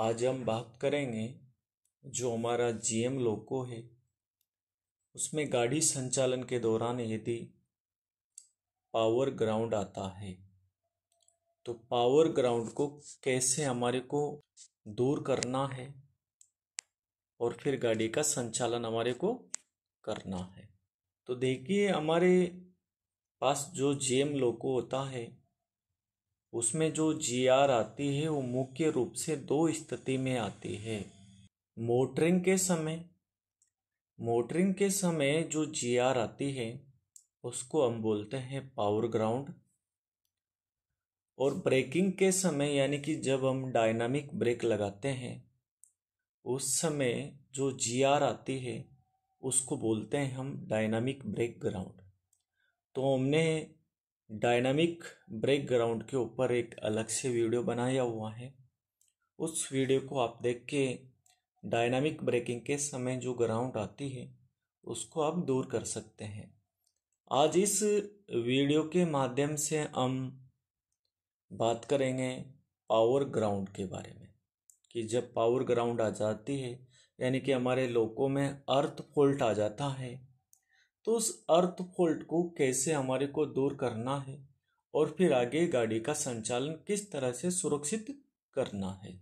आज हम बात करेंगे जो हमारा जीएम लोको है उसमें गाड़ी संचालन के दौरान यदि पावर ग्राउंड आता है तो पावर ग्राउंड को कैसे हमारे को दूर करना है और फिर गाड़ी का संचालन हमारे को करना है तो देखिए हमारे पास जो जीएम लोको होता है उसमें जो जी आर आती है वो मुख्य रूप से दो स्थिति में आती है मोटरिंग के समय मोटरिंग के समय जो जी आर आती है उसको हम बोलते हैं पावर ग्राउंड और ब्रेकिंग के समय यानी कि जब हम डायनामिक ब्रेक लगाते हैं उस समय जो जी आर आती है उसको बोलते हैं हम डायनामिक ब्रेक ग्राउंड तो हमने डायनामिक ग्राउंड के ऊपर एक अलग से वीडियो बनाया हुआ है उस वीडियो को आप देख के डायनामिक ब्रेकिंग के समय जो ग्राउंड आती है उसको आप दूर कर सकते हैं आज इस वीडियो के माध्यम से हम बात करेंगे पावर ग्राउंड के बारे में कि जब पावर ग्राउंड आ जाती है यानी कि हमारे लोगों में अर्थ फोल्ट आ जाता है तो उस अर्थ फॉल्ट को कैसे हमारे को दूर करना है और फिर आगे गाड़ी का संचालन किस तरह से सुरक्षित करना है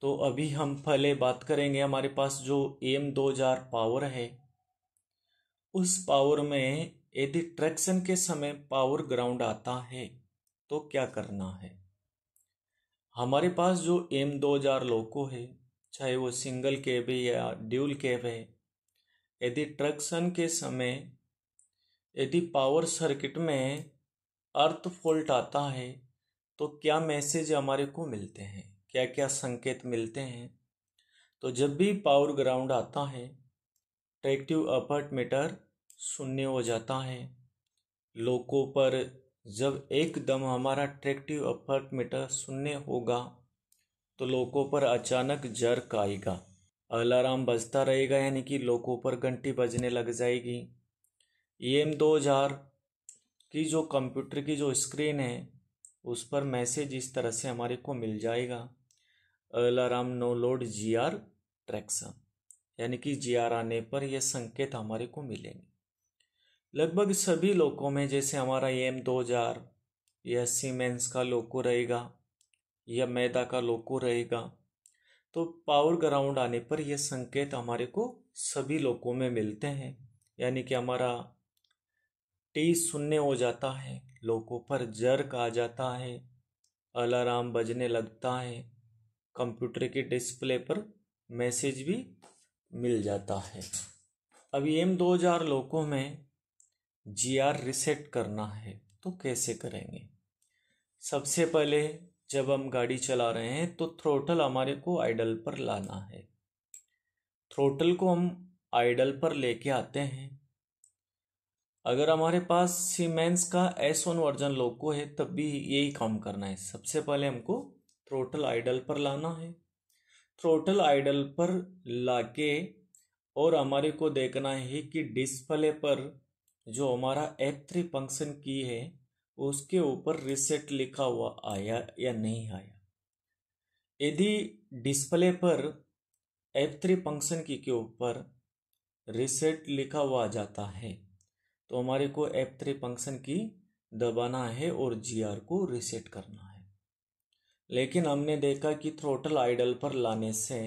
तो अभी हम पहले बात करेंगे हमारे पास जो एम दो हजार पावर है उस पावर में यदि ट्रैक्शन के समय पावर ग्राउंड आता है तो क्या करना है हमारे पास जो एम दो हजार लोको है चाहे वो सिंगल कैब है या ड्यूल कैब है यदि ट्रैक्शन के समय यदि पावर सर्किट में अर्थ फॉल्ट आता है तो क्या मैसेज हमारे को मिलते हैं क्या क्या संकेत मिलते हैं तो जब भी पावर ग्राउंड आता है ट्रैक्टिव अपर्ट मीटर शून्य हो जाता है लोगों पर जब एकदम हमारा ट्रैक्टिव अपर्ट मीटर शून्य होगा तो लोगों पर अचानक जर्क आएगा अलार्म बजता रहेगा यानी कि लोगों पर घंटी बजने लग जाएगी ई एम दो हज़ार की जो कंप्यूटर की जो स्क्रीन है उस पर मैसेज इस तरह से हमारे को मिल जाएगा alarm no load G R traction यानी कि जी आर आने पर यह संकेत हमारे को मिलेंगे लगभग सभी लोगों में जैसे हमारा एम दो हज़ार यह सीमेंस का लोको रहेगा या मैदा का लोको रहेगा तो पावर ग्राउंड आने पर यह संकेत हमारे को सभी लोगों में मिलते हैं यानी कि हमारा टी सुनने हो जाता है लोगों पर जर्क आ जाता है अलार्म बजने लगता है कंप्यूटर के डिस्प्ले पर मैसेज भी मिल जाता है अभी एम दो हजार लोगों में जी आर रिसेट करना है तो कैसे करेंगे सबसे पहले जब हम गाड़ी चला रहे हैं तो थ्रोटल हमारे को आइडल पर लाना है थ्रोटल को हम आइडल पर लेके आते हैं अगर हमारे पास सीमेंस का एस वन वर्जन लोको है तब भी यही काम करना है सबसे पहले हमको थ्रोटल आइडल पर लाना है थ्रोटल आइडल पर लाके और हमारे को देखना है कि डिस्प्ले पर जो हमारा एफ थ्री फंक्शन की है उसके ऊपर रिसेट लिखा हुआ आया या नहीं आया यदि डिस्प्ले पर एफ थ्री फंक्शन की के ऊपर रिसेट लिखा हुआ जाता है तो हमारे को एप थ्री फंक्शन की दबाना है और जी आर को रिसेट करना है लेकिन हमने देखा कि थ्रोटल आइडल पर लाने से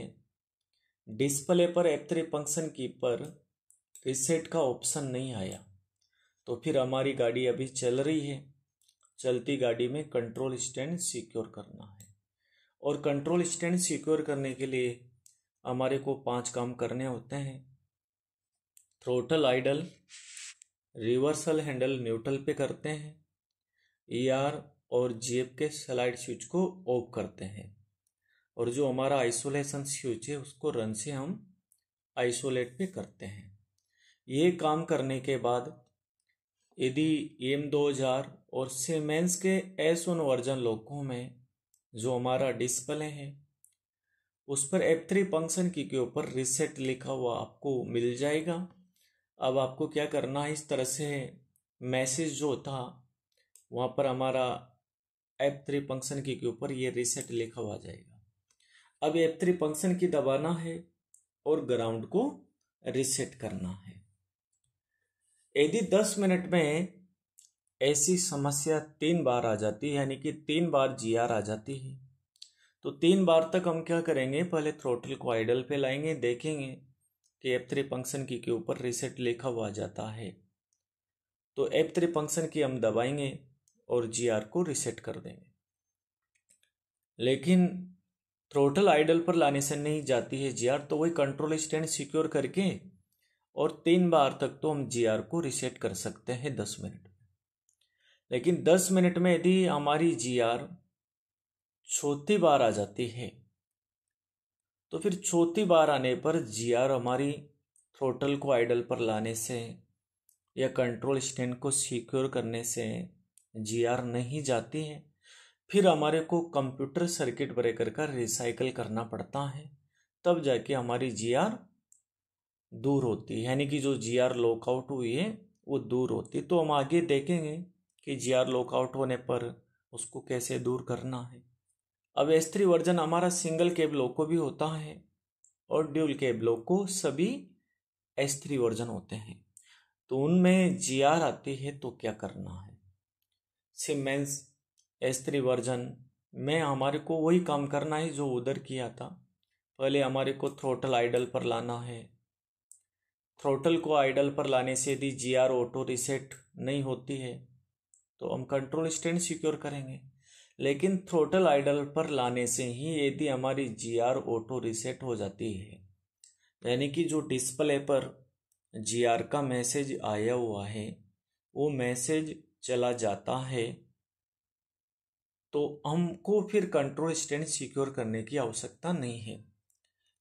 डिस्प्ले पर एप थ्री फंक्शन की पर रिसेट का ऑप्शन नहीं आया तो फिर हमारी गाड़ी अभी चल रही है चलती गाड़ी में कंट्रोल स्टैंड सिक्योर करना है और कंट्रोल स्टैंड सिक्योर करने के लिए हमारे को पांच काम करने होते हैं throttle idle reversal handle neutral पे करते हैं ई e आर और जी के स्लाइड स्विच को ऑफ करते हैं और जो हमारा आइसोलेशन स्विच है उसको रन से हम आइसोलेट पे करते हैं ये काम करने के बाद यदि एम 2000 और सीमेंस के एस वन वर्जन लोगों में जो हमारा डिस्प्ले है उस पर एफ थ्री फंक्शन की के ऊपर रिसेट लिखा हुआ आपको मिल जाएगा अब आपको क्या करना है इस तरह से मैसेज जो था वहाँ पर हमारा एप थ्री फंक्शन के ऊपर ये रिसेट लिखा हुआ जाएगा अब एप थ्री फंक्शन की दबाना है और ग्राउंड को रिसेट करना है यदि दस मिनट में ऐसी समस्या तीन बार आ जाती है यानी कि तीन बार जी आ जाती है तो तीन बार तक हम क्या करेंगे पहले थ्रोटल को आइडल पे लाएंगे देखेंगे कि एप थ्री फंक्शन की के ऊपर रिसेट लिखा हुआ जाता है तो एप थ्री फंक्शन की हम दबाएंगे और जी आर को रिसेट कर देंगे लेकिन थ्रोटल आइडल पर लाने से नहीं जाती है जी आर तो वही कंट्रोल स्टैंड सिक्योर करके और तीन बार तक तो हम जी आर को रिसेट कर सकते हैं दस मिनट लेकिन दस मिनट में यदि हमारी जी आर चौथी बार आ जाती है तो फिर चौथी बार आने पर जी आर हमारी थ्रोटल को आइडल पर लाने से या कंट्रोल स्टैंड को सिक्योर करने से जी आर नहीं जाती है फिर हमारे को कंप्यूटर सर्किट ब्रेकर का रिसाइकल करना पड़ता है तब जाके हमारी जी आर दूर होती है यानी कि जो जी आर लॉकआउट हुई है वो दूर होती है तो हम आगे देखेंगे कि जी आर लॉकआउट होने पर उसको कैसे दूर करना है अब एस थ्री वर्जन हमारा सिंगल केब को भी होता है और ड्यूल केब को सभी एस थ्री वर्जन होते हैं तो उनमें जी आर आती है तो क्या करना है सिमेंस एस थ्री वर्जन में हमारे को वही काम करना है जो उधर किया था पहले हमारे को थ्रोटल आइडल पर लाना है थ्रोटल को आइडल पर लाने से यदि जी आर ऑटो रिसेट नहीं होती है तो हम कंट्रोल स्टैंड सिक्योर करेंगे लेकिन थ्रोटल आइडल पर लाने से ही यदि हमारी जी आर ऑटो रिसेट हो जाती है यानी कि जो डिस्प्ले पर जी आर का मैसेज आया हुआ है वो मैसेज चला जाता है तो हमको फिर कंट्रोल स्टैंड सिक्योर करने की आवश्यकता नहीं है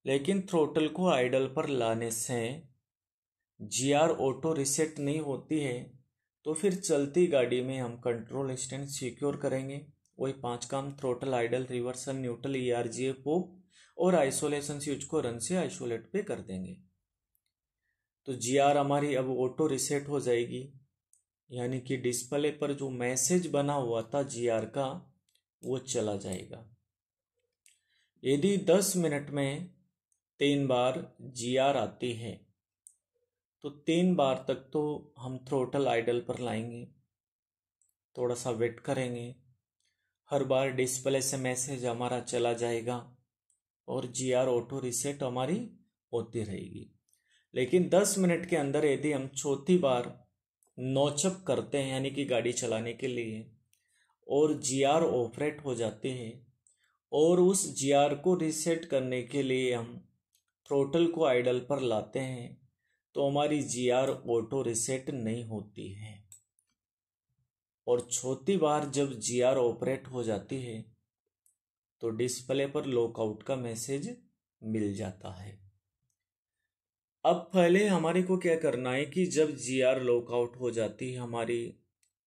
लेकिन थ्रोटल को आइडल पर लाने से जी आर ऑटो रिसेट नहीं होती है तो फिर चलती गाड़ी में हम कंट्रोल स्टैंड सिक्योर करेंगे वही पांच काम throttle idle reversal neutral E R pop और आइसोलेशन स्विच को रन से आइसोलेट पे कर देंगे तो जी आर हमारी अब ऑटो रिसेट हो जाएगी यानी कि डिस्प्ले पर जो मैसेज बना हुआ था जी आर का वो चला जाएगा यदि दस मिनट में तीन बार जी आर आती है तो तीन बार तक तो हम थ्रोटल आइडल पर लाएंगे थोड़ा सा वेट करेंगे हर बार डिस्प्ले से मैसेज हमारा चला जाएगा और जी आर ऑटो रिसेट हमारी होती रहेगी लेकिन 10 मिनट के अंदर यदि हम चौथी बार नोचअप करते हैं यानी कि गाड़ी चलाने के लिए और जी आर ऑपरेट हो जाते हैं और उस जी आर को रिसेट करने के लिए हम थ्रोटल को आइडल पर लाते हैं तो हमारी जी आर ऑटो रिसेट नहीं होती है और छोटी बार जब जीआर ऑपरेट हो जाती है तो डिस्प्ले पर लॉकआउट का मैसेज मिल जाता है अब पहले हमारे को क्या करना है कि जब जीआर लॉकआउट हो जाती है हमारी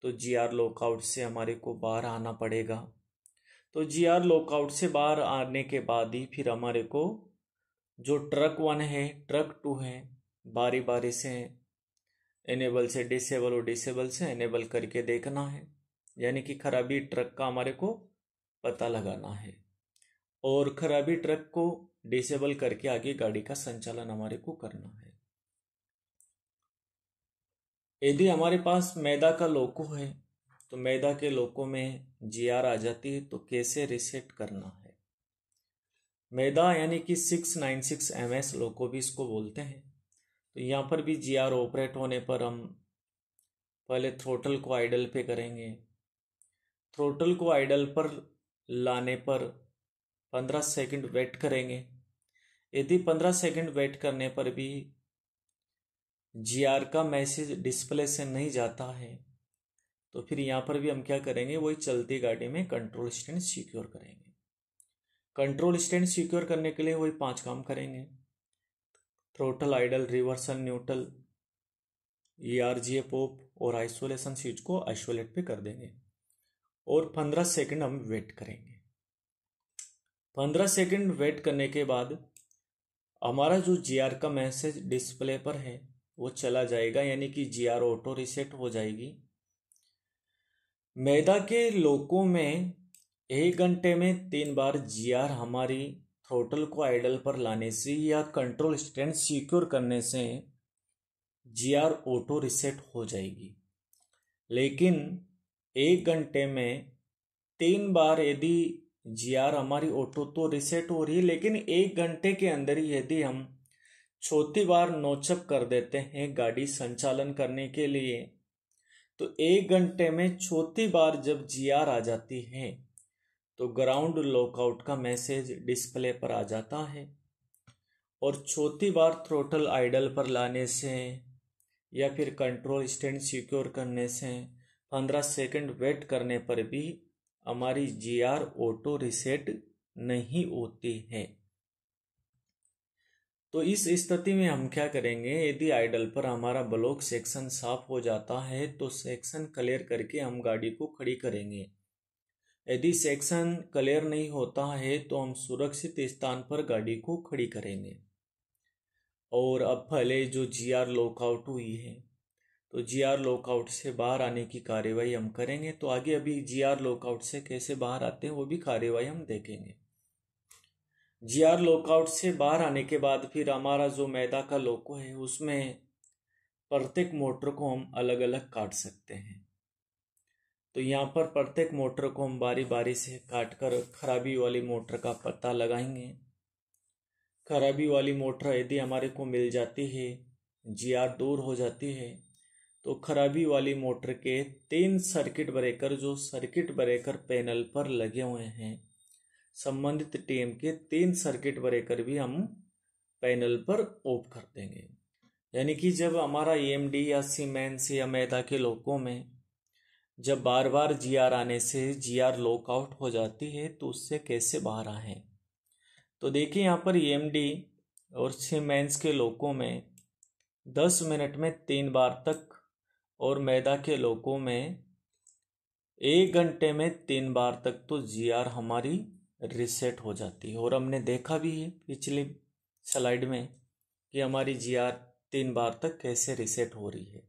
तो जीआर लॉकआउट से हमारे को बाहर आना पड़ेगा तो जीआर लॉकआउट से बाहर आने के बाद ही फिर हमारे को जो ट्रक वन है ट्रक टू है बारी बारी से इनेबल से डिसेबल और डिसेबल से इनेबल करके देखना है यानी कि खराबी ट्रक का हमारे को पता लगाना है और खराबी ट्रक को डिसेबल करके आगे गाड़ी का संचालन हमारे को करना है यदि हमारे पास मैदा का लोको है तो मैदा के लोको में जी आर आ जाती है तो कैसे रिसेट करना है मैदा यानी कि six nine six M S loco भी इसको बोलते हैं तो यहाँ पर भी जी आर ऑपरेट होने पर हम पहले थ्रोटल को आइडल पे करेंगे थ्रोटल को आइडल पर लाने पर पंद्रह सेकंड वेट करेंगे यदि पंद्रह सेकंड वेट करने पर भी जी आर का मैसेज डिस्प्ले से नहीं जाता है तो फिर यहाँ पर भी हम क्या करेंगे वही चलती गाड़ी में कंट्रोल स्टैंड सिक्योर करेंगे कंट्रोल स्टैंड सिक्योर करने के लिए वही पांच काम करेंगे throttle idle reversal neutral E R G pop और आइसोलेशन सीट को आइसोलेट पे कर देंगे और पंद्रह सेकंड हम वेट करेंगे पंद्रह सेकंड वेट करने के बाद हमारा जो जी आर का मैसेज डिस्प्ले पर है वो चला जाएगा यानी कि जी आर ऑटो रिसेट हो जाएगी मैदा के लोगों में एक घंटे में तीन बार जी आर हमारी थ्रोटल को आइडल पर लाने से या कंट्रोल स्टैंड सिक्योर करने से जी आर ऑटो रिसेट हो जाएगी लेकिन एक घंटे में तीन बार यदि जी आर हमारी ऑटो तो रिसेट हो रही है लेकिन एक घंटे के अंदर ही यदि हम चौथी बार नोचअप कर देते हैं गाड़ी संचालन करने के लिए तो एक घंटे में चौथी बार जब जी आर आ जाती है तो ग्राउंड लॉकआउट का मैसेज डिस्प्ले पर आ जाता है और चौथी बार थ्रोटल आइडल पर लाने से या फिर कंट्रोल स्टैंड सिक्योर करने से पंद्रह सेकंड वेट करने पर भी हमारी जीआर ऑटो रिसेट नहीं होती है तो इस स्थिति में हम क्या करेंगे यदि आइडल पर हमारा ब्लॉक सेक्शन साफ हो जाता है तो सेक्शन क्लियर करके हम गाड़ी को खड़ी करेंगे यदि सेक्शन क्लियर नहीं होता है तो हम सुरक्षित स्थान पर गाड़ी को खड़ी करेंगे और अब पहले जो जी आर लॉकआउट हुई है तो जी आर लॉकआउट से बाहर आने की कार्यवाही हम करेंगे तो आगे अभी जी आर लॉकआउट से कैसे बाहर आते हैं वो भी कार्यवाही हम देखेंगे जी आर लॉकआउट से बाहर आने के बाद फिर हमारा जो मैदा का लोको है उसमें प्रत्येक मोटर को हम अलग अलग काट सकते हैं तो यहाँ पर प्रत्येक मोटर को हम बारी बारी से काट कर खराबी वाली मोटर का पता लगाएंगे खराबी वाली मोटर यदि हमारे को मिल जाती है जी आर दूर हो जाती है तो खराबी वाली मोटर के तीन सर्किट ब्रेकर जो सर्किट ब्रेकर पैनल पर लगे हुए हैं संबंधित टीम के तीन सर्किट ब्रेकर भी हम पैनल पर ऑफ कर देंगे यानी कि जब हमारा ई e या सीमेंस या मैदा के लोगों में जब बार बार जीआर आने से जीआर लॉकआउट हो जाती है तो उससे कैसे बाहर आए तो देखिए यहाँ पर ईएमडी e और सीमेंस के लोकों में दस मिनट में तीन बार तक और मैदा के लोकों में एक घंटे में तीन बार तक तो जीआर हमारी रिसेट हो जाती है और हमने देखा भी है पिछली स्लाइड में कि हमारी जीआर तीन बार तक कैसे रिसेट हो रही है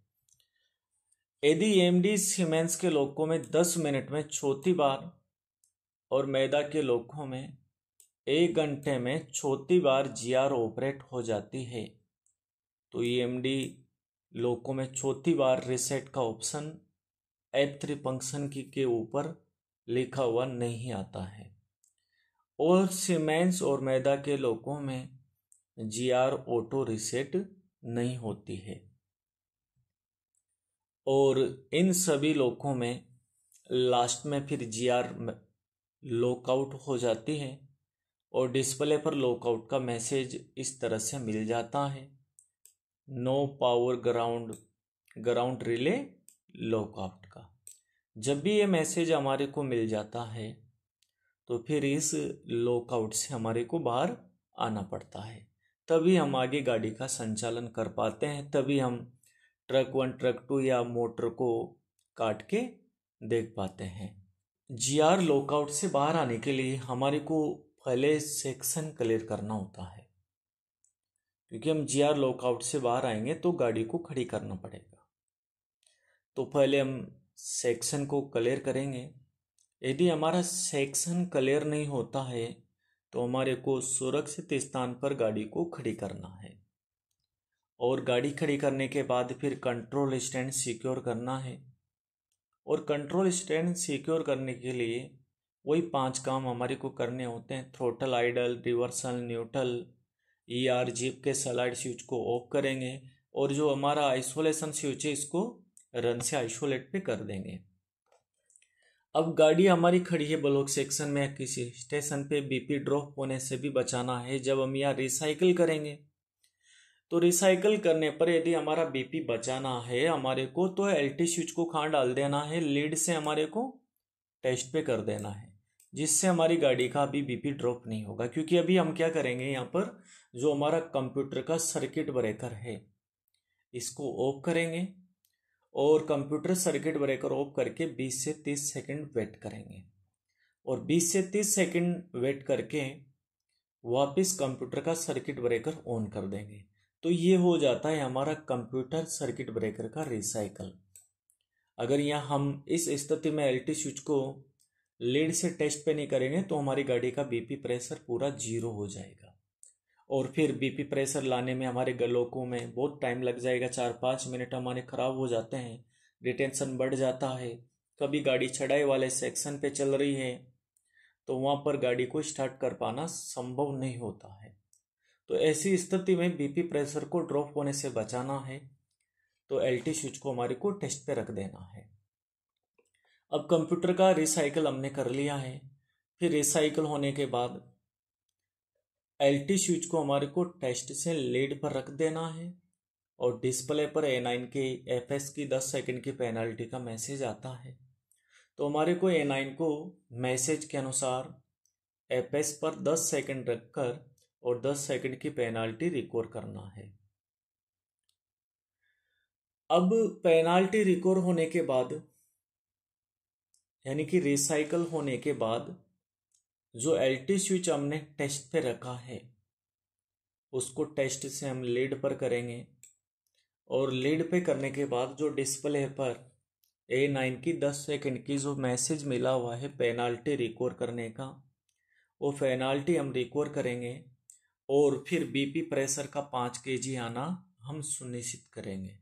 यदि डी सीमेंस के लोकों में दस मिनट में चौथी बार और मैदा के लोकों में एक घंटे में चौथी बार आर ऑपरेट हो जाती है तो ई एम डी लोकों में चौथी बार रिसेट का ऑप्शन एप थ्री फंक्शन की के ऊपर लिखा हुआ नहीं आता है और सीमेंस और मैदा के लोकों में जी आर ऑटो रिसेट नहीं होती है और इन सभी लोकों में लास्ट में फिर जी आर लॉकआउट हो जाती है और डिस्प्ले पर लॉकआउट का मैसेज इस तरह से मिल जाता है no power ground ground relay lockout का जब भी ये मैसेज हमारे को मिल जाता है तो फिर इस लॉकआउट से हमारे को बाहर आना पड़ता है तभी हम आगे गाड़ी का संचालन कर पाते हैं तभी हम ट्रक वन ट्रक टू या मोटर को काट के देख पाते हैं जी आर लॉकआउट से बाहर आने के लिए हमारे को पहले सेक्शन क्लियर करना होता है क्योंकि हम जी आर लॉकआउट से बाहर आएंगे तो गाड़ी को खड़ी करना पड़ेगा तो पहले हम सेक्शन को क्लियर करेंगे यदि हमारा सेक्शन क्लियर नहीं होता है तो हमारे को सुरक्षित स्थान पर गाड़ी को खड़ी करना है और गाड़ी खड़ी करने के बाद फिर कंट्रोल स्टैंड सिक्योर करना है और कंट्रोल स्टैंड सिक्योर करने के लिए वही पांच काम हमारे को करने होते हैं throttle idle reversal neutral E R jeep के सलाइड स्विच को ऑफ करेंगे और जो हमारा आइसोलेशन स्विच है इसको रन से आइसोलेट पे कर देंगे अब गाड़ी हमारी खड़ी है ब्लॉक सेक्शन में किसी स्टेशन पे बीपी ड्रॉप होने से भी बचाना है जब हम यहाँ रिसाइकिल करेंगे तो रिसाइकल करने पर यदि हमारा बीपी बचाना है हमारे को तो टी स्विच को खा डाल देना है लीड से हमारे को टेस्ट पे कर देना है जिससे हमारी गाड़ी का अभी बीपी ड्रॉप नहीं होगा क्योंकि अभी हम क्या करेंगे यहाँ पर जो हमारा कंप्यूटर का सर्किट ब्रेकर है इसको ऑफ करेंगे और कंप्यूटर सर्किट ब्रेकर ऑफ करके 20 से 30 सेकंड वेट करेंगे और 20 से 30 सेकंड वेट करके वापस कंप्यूटर का सर्किट ब्रेकर ऑन कर देंगे तो ये हो जाता है हमारा कंप्यूटर सर्किट ब्रेकर का रिसाइकल अगर यहाँ हम इस स्थिति में एल स्विच को लीड से टेस्ट पे नहीं करेंगे तो हमारी गाड़ी का बीपी प्रेशर पूरा जीरो हो जाएगा और फिर बीपी प्रेशर लाने में हमारे गलोकों में बहुत टाइम लग जाएगा चार पाँच मिनट हमारे ख़राब हो जाते हैं रिटेंशन बढ़ जाता है कभी गाड़ी चढ़ाई वाले सेक्शन पे चल रही है तो वहाँ पर गाड़ी को स्टार्ट कर पाना संभव नहीं होता है तो ऐसी स्थिति में बीपी प्रेशर को ड्रॉप होने से बचाना है तो एल टी स्विच को हमारे को टेस्ट पे रख देना है अब कंप्यूटर का रिसाइकल हमने कर लिया है फिर रिसाइकल होने के बाद एल टी स्विच को हमारे को टेस्ट से लीड पर रख देना है और डिस्प्ले पर ए नाइन के एफ एस की दस सेकेंड की पेनल्टी का मैसेज आता है तो हमारे को ए नाइन को मैसेज के अनुसार एफ एस पर दस सेकेंड रखकर और 10 सेकंड की पेनाल्टी रिकॉर्ड करना है अब पेनाल्टी रिकॉर्ड होने के बाद यानी कि रिसाइकल होने के बाद जो एल स्विच हमने टेस्ट पे रखा है उसको टेस्ट से हम लीड पर करेंगे और लीड पे करने के बाद जो डिस्प्ले पर ए नाइन की दस सेकेंड की जो मैसेज मिला हुआ है पेनाल्टी रिकॉर्ड करने का वो पेनाल्टी हम रिकॉर्ड करेंगे और फिर बीपी प्रेशर का पाँच के जी आना हम सुनिश्चित करेंगे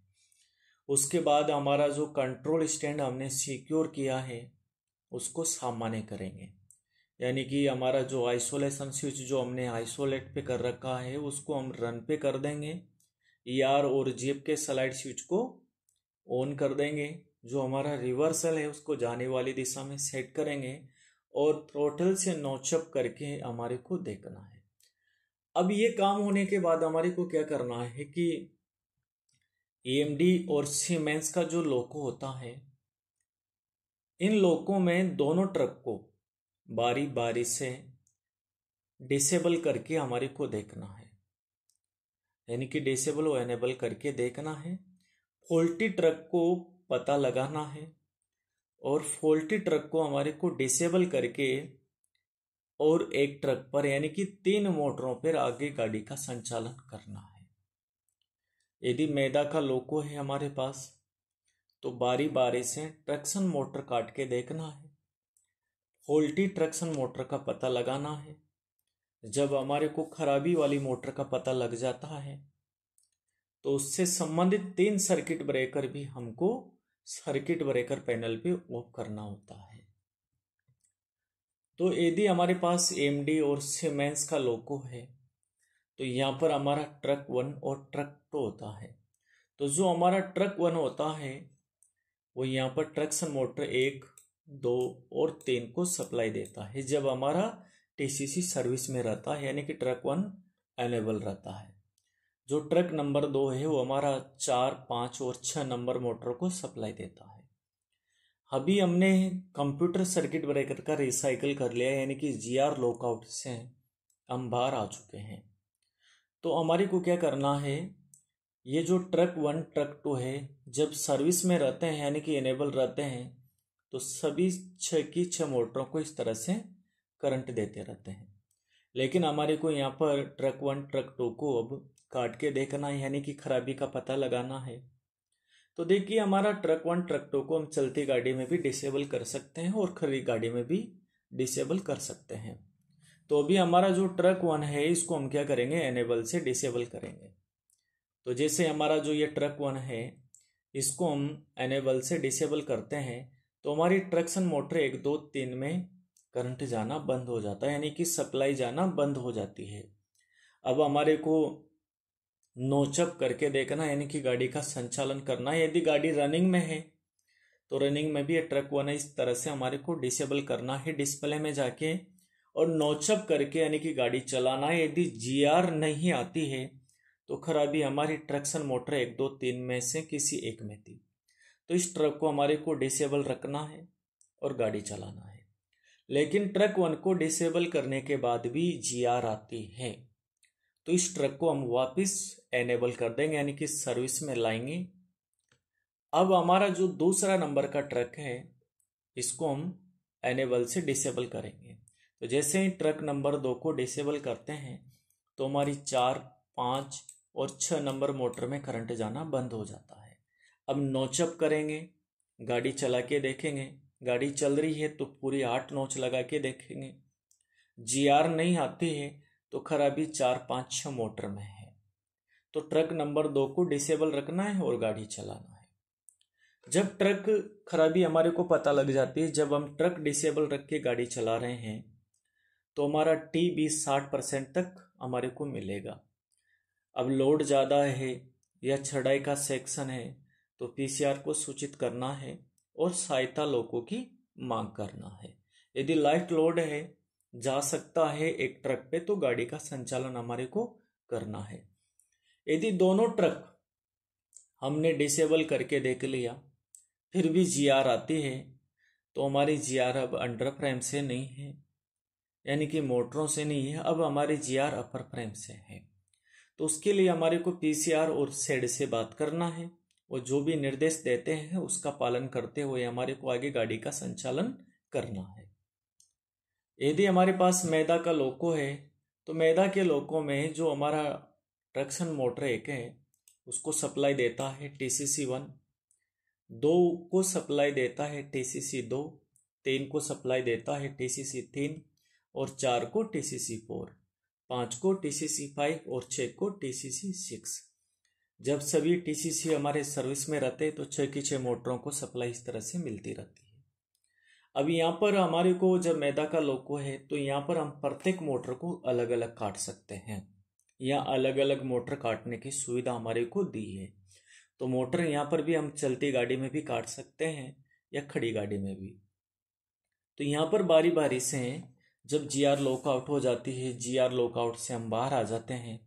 उसके बाद हमारा जो कंट्रोल स्टैंड हमने सिक्योर किया है उसको सामान्य करेंगे यानी कि हमारा जो आइसोलेशन स्विच जो हमने आइसोलेट पे कर रखा है उसको हम रन पे कर देंगे ई e आर और जेब के स्लाइड स्विच को ऑन कर देंगे जो हमारा रिवर्सल है उसको जाने वाली दिशा में सेट करेंगे और थ्रोटल से नोचअप करके हमारे को देखना है अब ये काम होने के बाद हमारे को क्या करना है कि ए और सीमेंस का जो लोको होता है इन लोकों में दोनों ट्रक को बारी बारी से डिसेबल करके हमारे को देखना है यानी कि डिसेबल और एनेबल करके देखना है फोल्टी ट्रक को पता लगाना है और फोल्टी ट्रक को हमारे को डिसेबल करके और एक ट्रक पर यानी कि तीन मोटरों पर आगे गाड़ी का संचालन करना है यदि मैदा का लोको है हमारे पास तो बारी बारी से ट्रक्सन मोटर काट के देखना है होल्टी ट्रक्शन मोटर का पता लगाना है जब हमारे को खराबी वाली मोटर का पता लग जाता है तो उससे संबंधित तीन सर्किट ब्रेकर भी हमको सर्किट ब्रेकर पैनल पे ऑफ करना होता है तो यदि हमारे पास एम और सीमेंस का लोको है तो यहाँ पर हमारा ट्रक वन और ट्रक टू होता है तो जो हमारा ट्रक वन होता है वो यहाँ पर ट्रक्सन मोटर एक दो और तीन को सप्लाई देता है जब हमारा टीसीसी सर्विस में रहता है यानी कि ट्रक वन अवेलेबल रहता है जो ट्रक नंबर दो है वो हमारा चार पाँच और छः नंबर मोटर को सप्लाई देता है अभी हमने कंप्यूटर सर्किट ब्रेकर का रिसाइकल कर लिया यानी कि जी आर लॉकआउट से हम बाहर आ चुके हैं तो हमारे को क्या करना है ये जो ट्रक वन ट्रक टू है जब सर्विस में रहते हैं यानी कि इनेबल रहते हैं तो सभी छः की छः मोटरों को इस तरह से करंट देते रहते हैं लेकिन हमारे को यहाँ पर ट्रक वन ट्रक टू को अब काट के देखना है यानी कि खराबी का पता लगाना है तो देखिए हमारा ट्रक वन ट्रक टू को हम चलती गाड़ी में भी डिसेबल कर सकते हैं और खड़ी गाड़ी में भी डिसेबल कर सकते हैं तो अभी हमारा जो ट्रक वन है इसको हम क्या करेंगे एनेबल से डिसेबल करेंगे तो जैसे हमारा जो ये ट्रक वन है इसको हम एनेबल से डिसेबल करते हैं तो हमारी ट्रक्सन मोटर एक दो तीन में करंट जाना बंद हो जाता है यानी कि सप्लाई जाना बंद हो जाती है अब हमारे को नोचअप करके देखना यानी कि गाड़ी का संचालन करना यदि गाड़ी रनिंग में है तो रनिंग में भी ये ट्रक वन इस तरह से हमारे को डिसेबल करना है डिस्प्ले में जाके और नोचअप करके यानी कि गाड़ी चलाना है यदि जी नहीं आती है तो खराबी हमारी ट्रक्सन मोटर एक दो तीन में से किसी एक में थी तो इस ट्रक को हमारे को डिसेबल रखना है और गाड़ी चलाना है लेकिन ट्रक वन को डिसेबल करने के बाद भी जी आती है तो इस ट्रक को हम वापस एनेबल कर देंगे यानी कि सर्विस में लाएंगे अब हमारा जो दूसरा नंबर का ट्रक है इसको हम एनेबल से डिसेबल करेंगे तो जैसे ही ट्रक नंबर दो को डिसेबल करते हैं तो हमारी चार पाँच और छः नंबर मोटर में करंट जाना बंद हो जाता है अब नोचअप करेंगे गाड़ी चला के देखेंगे गाड़ी चल रही है तो पूरी आठ नोच लगा के देखेंगे जी आर नहीं आती है तो खराबी चार पाँच छः मोटर में है तो ट्रक नंबर दो को डिसेबल रखना है और गाड़ी चलाना है जब ट्रक खराबी हमारे को पता लग जाती है जब हम ट्रक डिसेबल रख के गाड़ी चला रहे हैं तो हमारा टी बी साठ परसेंट तक हमारे को मिलेगा अब लोड ज़्यादा है या छड़ाई का सेक्शन है तो पीसीआर को सूचित करना है और सहायता लोगों की मांग करना है यदि लाइट लोड है जा सकता है एक ट्रक पे तो गाड़ी का संचालन हमारे को करना है यदि दोनों ट्रक हमने डिसेबल करके देख लिया फिर भी जी आर आती है तो हमारी जी आर अब अंडर फ्रेम से नहीं है यानी कि मोटरों से नहीं है अब हमारी जी आर अपर फ्रेम से है तो उसके लिए हमारे को पी सी आर और सेड से बात करना है और जो भी निर्देश देते हैं उसका पालन करते हुए हमारे को आगे गाड़ी का संचालन करना है यदि हमारे पास मैदा का लोको है तो मैदा के लोको में जो हमारा ट्रक्शन मोटर एक है उसको सप्लाई देता है टी सी सी वन दो को सप्लाई देता है टी सी सी दो तीन को सप्लाई देता है टी सी सी तीन और चार को टी सी सी फोर पाँच को टी सी सी फाइव और छः को टी सी सी सिक्स जब सभी टी सी सी हमारे सर्विस में रहते तो छः की छः मोटरों को सप्लाई इस तरह से मिलती रहती है अब यहाँ पर हमारे को जब मैदा का लोको है तो यहाँ पर हम प्रत्येक मोटर को अलग अलग काट सकते हैं यहाँ अलग अलग मोटर काटने की सुविधा हमारे को दी है तो मोटर यहाँ पर भी हम चलती गाड़ी में भी काट सकते हैं या खड़ी गाड़ी में भी तो यहाँ पर बारी बारी से जब जी आर लॉकआउट हो जाती है जी आर लॉकआउट से हम बाहर आ जाते हैं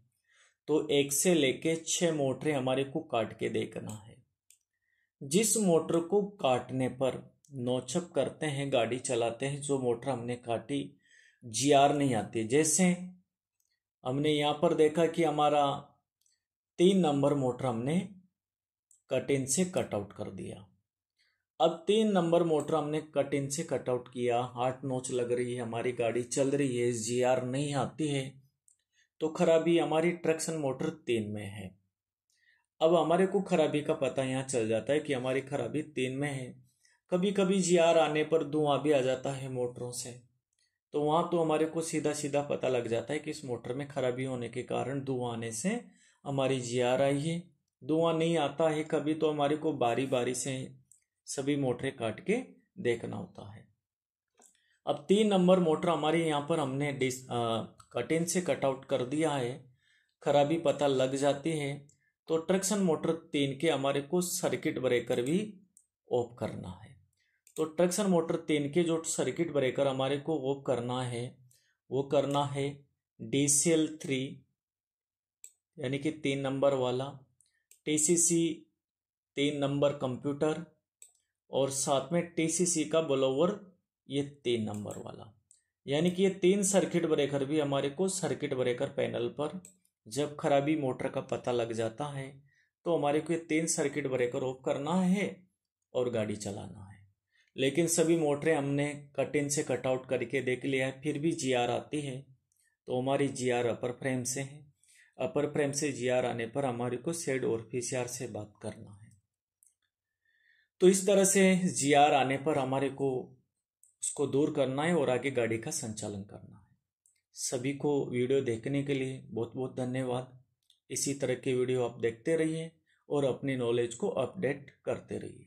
तो एक से लेके छः मोटरें हमारे को काट के देखना है जिस मोटर को काटने पर नोचअप करते हैं गाड़ी चलाते हैं जो मोटर हमने काटी जी आर नहीं आती जैसे हमने यहाँ पर देखा कि हमारा तीन नंबर मोटर हमने कट इन से कट आउट कर दिया अब तीन नंबर मोटर हमने कट इन से कट आउट किया आठ नोच लग रही है हमारी गाड़ी चल रही है जी आर नहीं आती है तो खराबी हमारी ट्रैक्शन मोटर तीन में है अब हमारे को खराबी का पता यहाँ चल जाता है कि हमारी खराबी तीन में है कभी कभी जी आर आने पर धुआं भी आ जाता है मोटरों से तो वहाँ तो हमारे को सीधा सीधा पता लग जाता है कि इस मोटर में खराबी होने के कारण धुआं आने से हमारी जी आर आई है धुआं नहीं आता है कभी तो हमारे को बारी बारी से सभी मोटरें काट के देखना होता है अब तीन नंबर मोटर हमारे यहाँ पर हमने डिस कटिन से कटआउट कर दिया है खराबी पता लग जाती है तो ट्रक्शन मोटर तीन के हमारे को सर्किट ब्रेकर भी ऑफ करना है तो ट्रैक्शन मोटर तीन के जो सर्किट ब्रेकर हमारे को वो करना है वो करना है डी सी एल थ्री यानी कि तीन नंबर वाला टी सी सी तीन नंबर कंप्यूटर और साथ में टी सी सी का बलोवर ये तीन नंबर वाला यानी कि ये तीन सर्किट ब्रेकर भी हमारे को सर्किट ब्रेकर पैनल पर जब खराबी मोटर का पता लग जाता है तो हमारे को ये तीन सर्किट ब्रेकर ऑफ करना है और गाड़ी चलाना है लेकिन सभी मोटरें हमने कट इन से कटआउट करके देख लिया है फिर भी जी आर आती है तो हमारी जी आर अपर फ्रेम से है अपर फ्रेम से जी आर आने पर हमारे को सेड और पी से बात करना है तो इस तरह से जी आर आने पर हमारे को उसको दूर करना है और आगे गाड़ी का संचालन करना है सभी को वीडियो देखने के लिए बहुत बहुत धन्यवाद इसी तरह के वीडियो आप देखते रहिए और अपनी नॉलेज को अपडेट करते रहिए